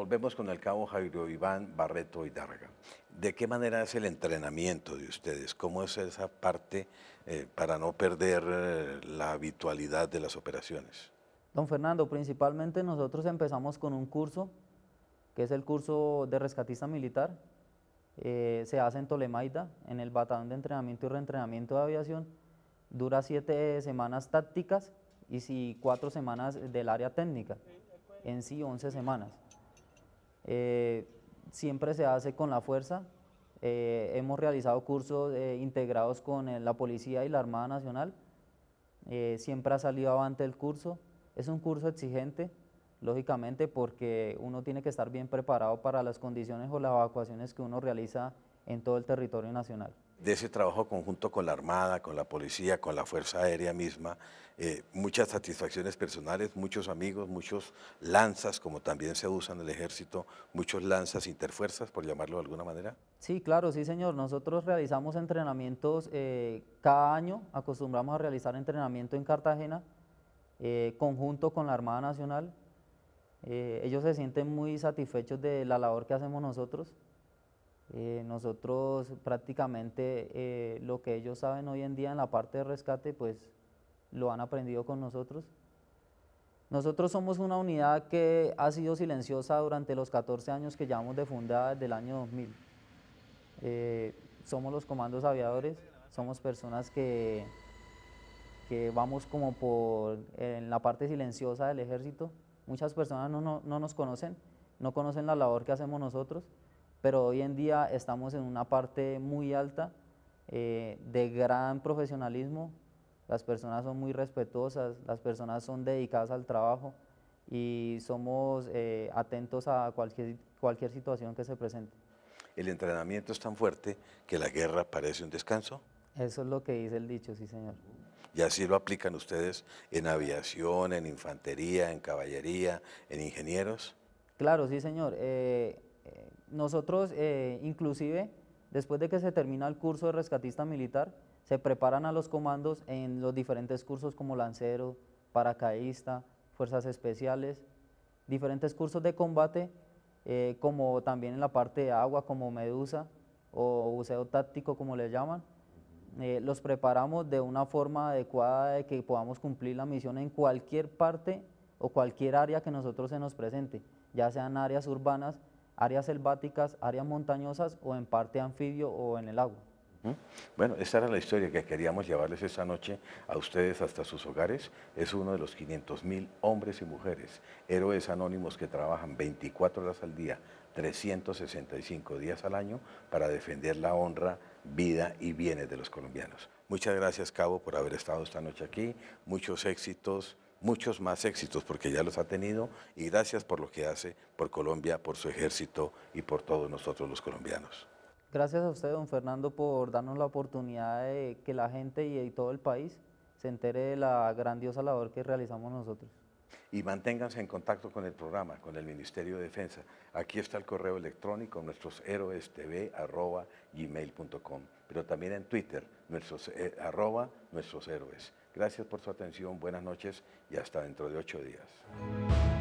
Volvemos con el cabo Jairo Iván Barreto Hidárraga. ¿De qué manera es el entrenamiento de ustedes? ¿Cómo es esa parte eh, para no perder eh, la habitualidad de las operaciones? Don Fernando, principalmente nosotros empezamos con un curso, que es el curso de rescatista militar. Eh, se hace en Tolemaida, en el Batallón de Entrenamiento y Reentrenamiento de Aviación. Dura siete semanas tácticas y si cuatro semanas del área técnica. En sí, once semanas. Eh, siempre se hace con la fuerza. Eh, hemos realizado cursos eh, integrados con la Policía y la Armada Nacional. siempre ha salido avante el curso. Es un curso exigente, lógicamente, porque uno tiene que estar bien preparado para las condiciones o las evacuaciones que uno realiza en todo el territorio nacional de ese trabajo conjunto con la Armada, con la Policía, con la Fuerza Aérea misma, eh, muchas satisfacciones personales, muchos amigos, muchos lanzas, como también se usan en el ejército, muchos lanzas interfuerzas, por llamarlo de alguna manera. Sí, claro, sí señor. Nosotros realizamos entrenamientos eh, cada año, acostumbramos a realizar entrenamiento en Cartagena, eh, conjunto con la Armada Nacional. ellos se sienten muy satisfechos de la labor que hacemos nosotros. Eh, nosotros prácticamente eh, lo que ellos saben hoy en día en la parte de rescate, pues lo han aprendido con nosotros. Nosotros somos una unidad que ha sido silenciosa durante los 14 años que llevamos de fundada desde el año 2000. Eh, somos los comandos aviadores, somos personas que, que vamos como por en la parte silenciosa del ejército. Muchas personas no nos conocen, no conocen la labor que hacemos nosotros pero hoy en día estamos en una parte muy alta, eh, de gran profesionalismo, las personas son muy respetuosas, las personas son dedicadas al trabajo y somos eh, atentos a cualquier, cualquier situación que se presente. ¿El entrenamiento es tan fuerte que la guerra parece un descanso? Eso es lo que dice el dicho, sí señor. Y así lo aplican ustedes en aviación, en infantería, en caballería, en ingenieros. Claro, sí señor. Eh, nosotros, eh, inclusive, después de que se termina el curso de rescatista militar, se preparan a los comandos en los diferentes cursos como lancero, paracaidista, fuerzas especiales, diferentes cursos de combate, eh, como también en la parte de agua, como medusa o buceo táctico, como le llaman. Eh, los preparamos de una forma adecuada de que podamos cumplir la misión en cualquier parte o cualquier área que nosotros se nos presente, ya sean áreas urbanas áreas selváticas, áreas montañosas o en parte anfibio o en el agua. Bueno, esa era la historia que queríamos llevarles esta noche a ustedes hasta sus hogares. Es uno de los 500 mil hombres y mujeres, héroes anónimos que trabajan 24 horas al día, 365 días al año para defender la honra, vida y bienes de los colombianos. Muchas gracias, Cabo, por haber estado esta noche aquí. Muchos éxitos muchos más éxitos porque ya los ha tenido y gracias por lo que hace por Colombia, por su ejército y por todos nosotros los colombianos. Gracias a usted, don Fernando, por darnos la oportunidad de que la gente y todo el país se entere de la grandiosa labor que realizamos nosotros. Y manténganse en contacto con el programa, con el Ministerio de Defensa. Aquí está el correo electrónico, nuestros héroes pero también en Twitter, nuestros, eh, arroba, nuestros héroes. Gracias por su atención, buenas noches y hasta dentro de ocho días.